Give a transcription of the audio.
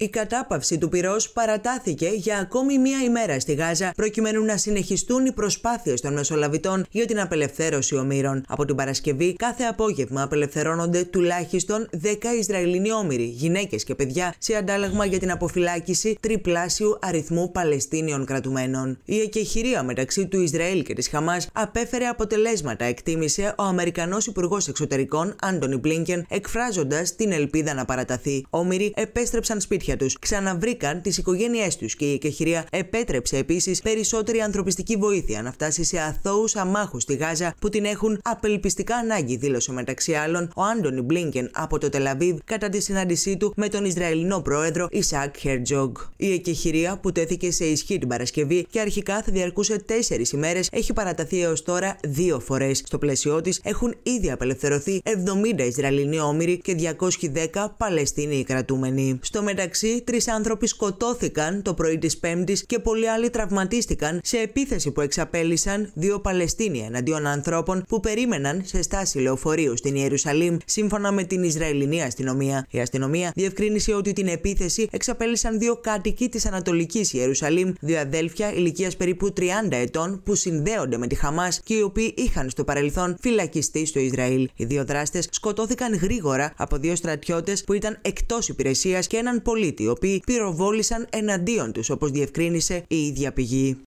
Η κατάπαυση του πυρός παρατάθηκε για ακόμη μία ημέρα στη Γάζα, προκειμένου να συνεχιστούν οι προσπάθειες των μεσολαβητών για την απελευθέρωση ομήρων. Από την Παρασκευή, κάθε απόγευμα απελευθερώνονται τουλάχιστον 10 Ισραηλινοί όμοιροι, γυναίκες και παιδιά, σε αντάλλαγμα για την αποφυλάκηση τριπλάσιου αριθμού Παλαιστίνιων κρατουμένων. Η εκεχηρία μεταξύ του Ισραήλ και της Χαμάς απέφερε αποτελέσματα, εκτίμησε ο Αμερικανός Υπουργός Εξωτερικών Άντωνι Μπλίνκεν, εκφράζοντας την ελπίδα να παραταθεί. Όμοιροι επέστρεψαν σπίτια σπίτια τους. Ξαναβρήκαν τις οικογένειές τους και η εκεχηρία επέτρεψε επίσης περισσότερη ανθρωπιστική βοήθεια να φτάσει σε αθώους αμάχους στη Γάζα που την έχουν απελπιστικά ανάγκη, δήλωσε μεταξύ άλλων ο Άντωνι Μπλίνκεν από το Τελαβίβ κατά τη συνάντησή του με τον Ισραηλινό πρόεδρο Ισακ Χερτζόγκ. Η εκεχηρία που τέθηκε σε ισχύ την Παρασκευή και αρχικά θα διαρκούσε τέσσερις ημέρες έχει παραταθεί έως τώρα δύο φορές. Στο πλαίσιό της έχουν ήδη απελευθερωθεί 70 Ισραηλινοί όμοιροι και 210 Παλαιστίνοι κρατούμενοι. Στο μεταξύ, μεταξύ, τρεις άνθρωποι σκοτώθηκαν το πρωί της Πέμπτης και πολλοί άλλοι τραυματίστηκαν σε επίθεση που εξαπέλυσαν δύο Παλαιστίνοι εναντίον ανθρώπων που περίμεναν σε στάση λεωφορείου στην Ιερουσαλήμ, σύμφωνα με την Ισραηλινή αστυνομία. Η αστυνομία διευκρίνησε ότι την επίθεση εξαπέλυσαν δύο κάτοικοι της Ανατολικής Ιερουσαλήμ, δύο αδέλφια ηλικίας περίπου 30 ετών που συνδέονται με τη Χαμάς και οι οποίοι είχαν στο παρελθόν φυλακιστεί στο Ισραήλ. Οι δύο δράστες σκοτώθηκαν γρήγορα από δύο στρατιώτες που ήταν εκτός υπηρεσίας και έναν πολίτη οι οποίοι πυροβόλησαν εναντίον τους, όπως διευκρίνησε η ίδια πηγή.